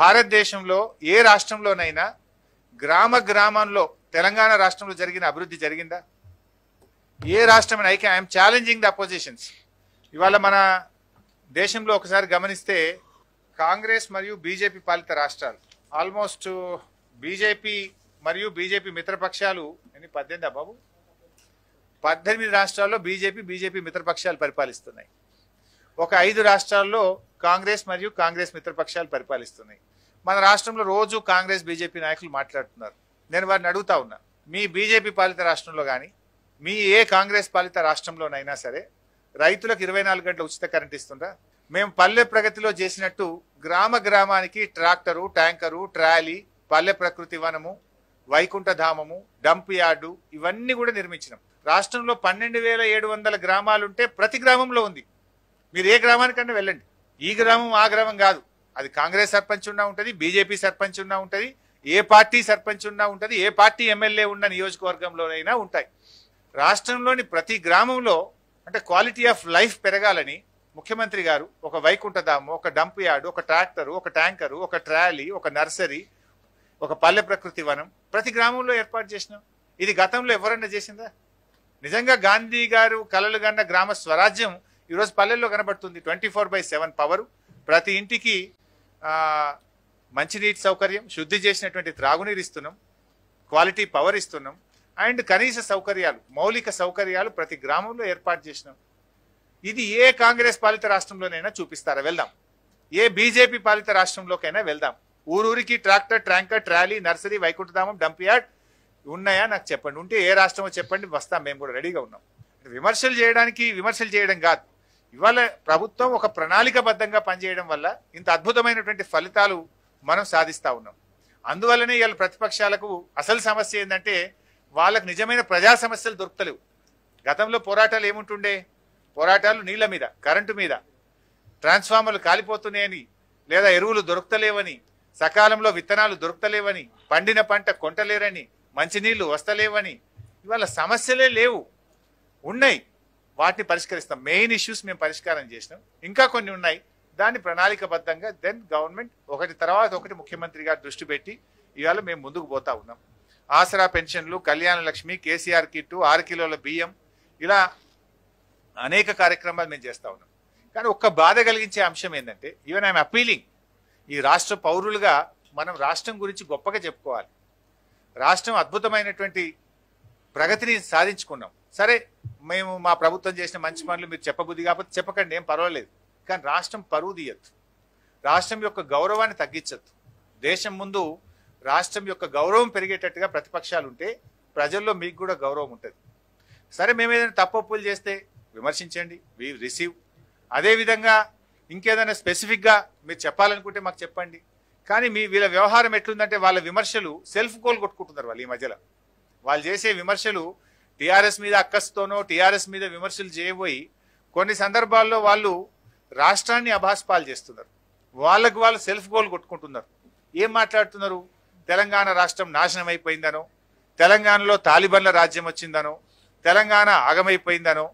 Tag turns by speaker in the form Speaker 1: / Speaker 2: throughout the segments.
Speaker 1: భారతదేశంలో ఏ రాష్ట్రంలోనైనా గ్రామ గ్రామంలో తెలంగాణ రాష్ట్రంలో జరిగిన అభివృద్ధి జరిగిందా ఏ రాష్ట్రం ఐకే ఐఎమ్ ఛాలెంజింగ్ ద అపోజిషన్స్ ఇవాళ మన దేశంలో ఒకసారి గమనిస్తే కాంగ్రెస్ మరియు బీజేపీ పాలిత రాష్ట్రాలు ఆల్మోస్ట్ బీజేపీ మరియు బీజేపీ మిత్రపక్షాలు ఎన్ని పద్దెనిమిదా బాబు పద్దెనిమిది రాష్ట్రాల్లో బీజేపీ బీజేపీ మిత్రపక్షాలు పరిపాలిస్తున్నాయి ఒక ఐదు రాష్ట్రాల్లో కాంగ్రెస్ మరియు కాంగ్రెస్ మిత్రపక్షాలు పరిపాలిస్తున్నాయి మన రాష్ట్రంలో రోజు కాంగ్రెస్ బీజేపీ నాయకులు మాట్లాడుతున్నారు నేను వారిని అడుగుతా ఉన్నా మీ బీజేపీ పాలిత రాష్ట్రంలో కానీ మీ ఏ కాంగ్రెస్ పాలిత రాష్ట్రంలోనైనా సరే రైతులకు ఇరవై నాలుగు గంటల ఉచిత కరెంట్ ఇస్తుందా మేము పల్లె ప్రగతిలో చేసినట్టు గ్రామ గ్రామానికి ట్రాక్టరు ట్యాంకరు ట్రాలీ పల్లె ప్రకృతి వనము వైకుంఠధామము డంప్ యార్డు ఇవన్నీ కూడా నిర్మించినాం రాష్ట్రంలో పన్నెండు వేల ఏడు వందల గ్రామాలుంటే ప్రతి గ్రామంలో ఉంది మీరు ఏ గ్రామానికన్నా వెళ్ళండి ఈ గ్రామం ఆ గ్రామం కాదు అది కాంగ్రెస్ సర్పంచ్ ఉన్నా ఉంటుంది బీజేపీ సర్పంచ్ ఉన్నా ఉంటుంది ఏ పార్టీ సర్పంచ్ ఉన్నా ఉంటుంది ఏ పార్టీ ఎమ్మెల్యే ఉన్న నియోజకవర్గంలోనైనా ఉంటాయి రాష్ట్రంలోని ప్రతి గ్రామంలో అంటే క్వాలిటీ ఆఫ్ లైఫ్ పెరగాలని ముఖ్యమంత్రి గారు ఒక వైకుంఠధాము ఒక డంప్ యార్డు ఒక ట్రాక్టరు ఒక ట్యాంకరు ఒక ట్రాలీ ఒక నర్సరీ ఒక పల్లె ప్రకృతి వనం ప్రతి గ్రామంలో ఏర్పాటు చేసినాం ఇది గతంలో ఎవరన్నా చేసిందా నిజంగా గాంధీ గారు కలలు గన్న గ్రామ స్వరాజ్యం ఈరోజు పల్లెల్లో కనబడుతుంది twenty four by seven power ప్రతి ఇంటికి మంచినీటి సౌకర్యం శుద్ధి చేసినటువంటి త్రాగునీరు ఇస్తున్నాం క్వాలిటీ పవర్ ఇస్తున్నాం అండ్ కనీస సౌకర్యాలు మౌలిక సౌకర్యాలు ప్రతి గ్రామంలో ఏర్పాటు చేసినాం ఇది ఏ కాంగ్రెస్ పాలిత రాష్ట్రంలోనైనా చూపిస్తారా వెళ్దాం ఏ బీజేపీ పాలిత రాష్ట్రంలోకైనా వెళ్దాం ఊరూరికి ట్రాక్టర్ ట్యాంకర్ ట్రాలీ నర్సరీ వైకుంఠధామం డంప్ యార్డ్ ఉన్నాయా నాకు చెప్పండి ఉంటే ఏ రాష్ట్రమో చెప్పండి వస్తాం మేము కూడా రెడీగా ఉన్నాం విమర్శలు చేయడానికి విమర్శలు చేయడం కాదు ఇవాళ ప్రభుత్వం ఒక ప్రణాళికబద్ధంగా పనిచేయడం వల్ల ఇంత అద్భుతమైనటువంటి ఫలితాలు మనం సాధిస్తూ ఉన్నాం అందువల్లనే ఇవాళ ప్రతిపక్షాలకు అసలు సమస్య ఏంటంటే వాళ్ళకు నిజమైన ప్రజా సమస్యలు దొరుకుతలేవు గతంలో పోరాటాలు ఏముంటుండే పోరాటాలు నీళ్ల మీద కరెంటు మీద ట్రాన్స్ఫార్మర్లు కాలిపోతున్నాయని లేదా ఎరువులు దొరుకుతలేవని సకాలంలో విత్తనాలు దొరుకుతలేవని పండిన పంట కొంటలేరని మంచినీళ్లు వస్తలేవని ఇవాళ సమస్యలే లేవు ఉన్నాయి వాటిని పరిష్కరిస్తాం మెయిన్ ఇష్యూస్ మేము పరిష్కారం చేసినాం ఇంకా కొన్ని ఉన్నాయి దాన్ని ప్రణాళికబద్ధంగా దెన్ గవర్నమెంట్ ఒకటి తర్వాత ఒకటి ముఖ్యమంత్రి గారు దృష్టి పెట్టి ఇవాళ మేము ముందుకు పోతా ఉన్నాం ఆసరా పెన్షన్లు కళ్యాణ లక్ష్మి కేసీఆర్ కిట్టు ఆరు కిలోల బియ్యం ఇలా అనేక కార్యక్రమాలు మేము చేస్తూ ఉన్నాం కానీ ఒక్క బాధ కలిగించే అంశం ఏంటంటే ఈవెన్ ఐఎమ్ అపీలింగ్ ఈ రాష్ట్ర పౌరులుగా మనం రాష్ట్రం గురించి గొప్పగా చెప్పుకోవాలి రాష్ట్రం అద్భుతమైనటువంటి ప్రగతిని సాధించుకున్నాం సరే మేము మా ప్రభుత్వం చేసిన మంచి పనులు మీరు చెప్పబుద్ది కాకపోతే చెప్పకండి ఏం పర్వాలేదు కానీ రాష్ట్రం పరువు తీయద్దు రాష్ట్రం యొక్క గౌరవాన్ని తగ్గించద్దు దేశం ముందు రాష్ట్రం యొక్క గౌరవం పెరిగేటట్టుగా ప్రతిపక్షాలు ఉంటే ప్రజల్లో మీకు కూడా గౌరవం ఉంటుంది సరే మేము ఏదైనా తప్పప్పులు చేస్తే విమర్శించండి వి రిసీవ్ అదేవిధంగా ఇంకేదైనా స్పెసిఫిక్గా మీరు చెప్పాలనుకుంటే మాకు చెప్పండి కానీ మీ వీళ్ళ వ్యవహారం ఎట్లుందంటే వాళ్ళ విమర్శలు సెల్ఫ్ గోల్ కొట్టుకుంటున్నారు వాళ్ళు ఈ మధ్యలో వాళ్ళు చేసే విమర్శలు టీఆర్ఎస్ మీద అక్కస్తోనో టీఆర్ఎస్ మీద విమర్శలు చేయబోయి కొన్ని సందర్భాల్లో వాళ్ళు రాష్ట్రాన్ని అభాస్పాలు చేస్తున్నారు వాళ్ళకు వాళ్ళు సెల్ఫ్ గోల్ కొట్టుకుంటున్నారు ఏం మాట్లాడుతున్నారు తెలంగాణ రాష్ట్రం నాశనం అయిపోయిందనో తెలంగాణలో తాలిబన్ల రాజ్యం వచ్చిందనో తెలంగాణ ఆగమైపోయిందనో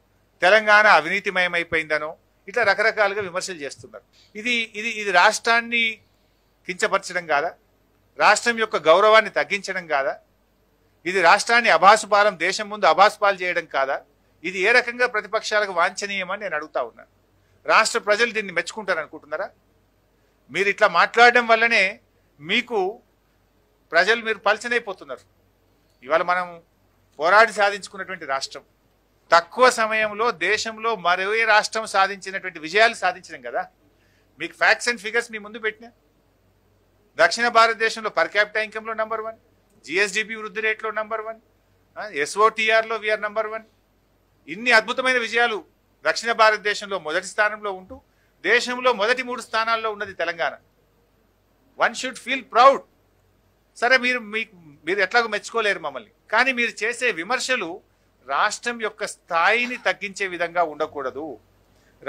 Speaker 1: తెలంగాణ అవినీతిమయమైపోయిందనో ఇట్లా రకరకాలుగా విమర్శలు చేస్తున్నారు ఇది ఇది ఇది రాష్ట్రాన్ని కించపరచడం కాదా రాష్ట్రం యొక్క గౌరవాన్ని తగ్గించడం కాదా ఇది రాష్ట్రాన్ని అభాసుపాలం దేశం ముందు అభాసుపాలు చేయడం కాదా ఇది ఏ రకంగా ప్రతిపక్షాలకు వాంఛనీయమని నేను అడుగుతా ఉన్నాను రాష్ట్ర ప్రజలు దీన్ని మెచ్చుకుంటారు అనుకుంటున్నారా మీరు ఇట్లా మాట్లాడడం వల్లనే మీకు ప్రజలు మీరు పలచనైపోతున్నారు ఇవాళ మనం పోరాడి సాధించుకున్నటువంటి రాష్ట్రం తక్కువ సమయంలో దేశంలో మరో రాష్ట్రం సాధించినటువంటి విజయాలు సాధించడం కదా మీకు ఫ్యాక్ట్స్ అండ్ ఫిగర్స్ మీ ముందు పెట్టినా దక్షిణ భారతదేశంలో పర్ క్యాపిటల్ ఇన్కంలో నెంబర్ వన్ జిఎస్డిపి వృద్ధి రేట్లో నంబర్ వన్ ఎస్ఓటీఆర్లో వీఆర్ నంబర్ వన్ ఇన్ని అద్భుతమైన విజయాలు దక్షిణ భారతదేశంలో మొదటి స్థానంలో ఉంటూ దేశంలో మొదటి మూడు స్థానాల్లో ఉన్నది Telangana one should feel proud సరే మీరు మీకు మీరు ఎట్లాగో మెచ్చుకోలేరు మమ్మల్ని కానీ మీరు చేసే విమర్శలు రాష్ట్రం యొక్క స్థాయిని తగ్గించే విధంగా ఉండకూడదు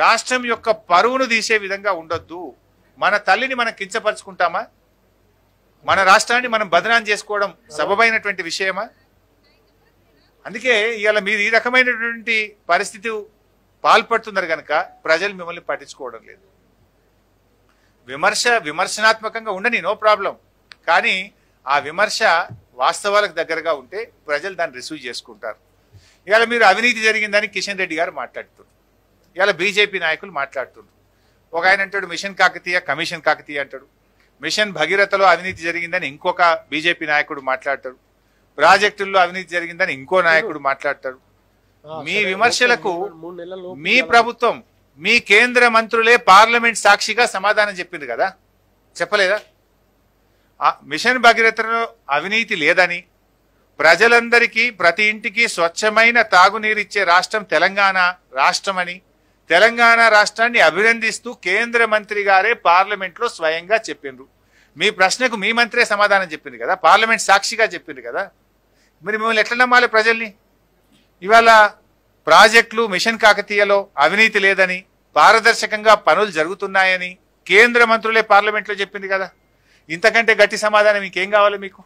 Speaker 1: రాష్ట్రం యొక్క పరువును తీసే విధంగా ఉండొద్దు మన తల్లిని మనం కించపరుచుకుంటామా మన రాష్ట్రాన్ని మనం బదనాం చేసుకోవడం సబబైనటువంటి విషయమా అందుకే ఇవాళ మీరు ఈ రకమైనటువంటి పరిస్థితి పాల్పడుతున్నారు కనుక ప్రజలు మిమ్మల్ని పట్టించుకోవడం లేదు విమర్శ విమర్శనాత్మకంగా ఉండని నో ప్రాబ్లం కానీ ఆ విమర్శ వాస్తవాలకు దగ్గరగా ఉంటే ప్రజలు దాన్ని రిసీవ్ చేసుకుంటారు ఇవాళ మీరు అవినీతి జరిగిందని కిషన్ రెడ్డి గారు మాట్లాడుతున్నారు ఇవాళ బీజేపీ నాయకులు మాట్లాడుతున్నారు ఒక ఆయన అంటాడు మిషన్ కాకతీయ కమిషన్ కాకతీయ అంటాడు మిషన్ భగీరథలో అవినీతి జరిగిందని ఇంకొక బీజేపీ నాయకుడు మాట్లాడతాడు ప్రాజెక్టుల్లో అవినీతి జరిగిందని ఇంకో నాయకుడు మాట్లాడతాడు
Speaker 2: మీ విమర్శలకు
Speaker 1: మీ ప్రభుత్వం మీ కేంద్ర మంత్రులే పార్లమెంట్ సాక్షిగా సమాధానం చెప్పింది కదా చెప్పలేదా మిషన్ భగీరథలో అవినీతి లేదని ప్రజలందరికీ ప్రతి ఇంటికి స్వచ్ఛమైన తాగునీరిచ్చే రాష్ట్రం తెలంగాణ రాష్ట్రమని తెలంగాణ రాష్ట్రాన్ని అభినందిస్తూ కేంద్ర మంత్రి గారే పార్లమెంట్లో స్వయంగా చెప్పిండ్రు మీ ప్రశ్నకు మీ మంత్రే సమాధానం చెప్పింది కదా పార్లమెంట్ సాక్షిగా చెప్పింది కదా మరి మిమ్మల్ని ఎట్లా నమ్మాలి ప్రజల్ని ఇవాళ ప్రాజెక్టులు మిషన్ కాకతీయలో అవినీతి లేదని పారదర్శకంగా పనులు జరుగుతున్నాయని కేంద్ర మంత్రులే పార్లమెంట్లో చెప్పింది కదా ఇంతకంటే గట్టి సమాధానం ఇంకేం కావాలి మీకు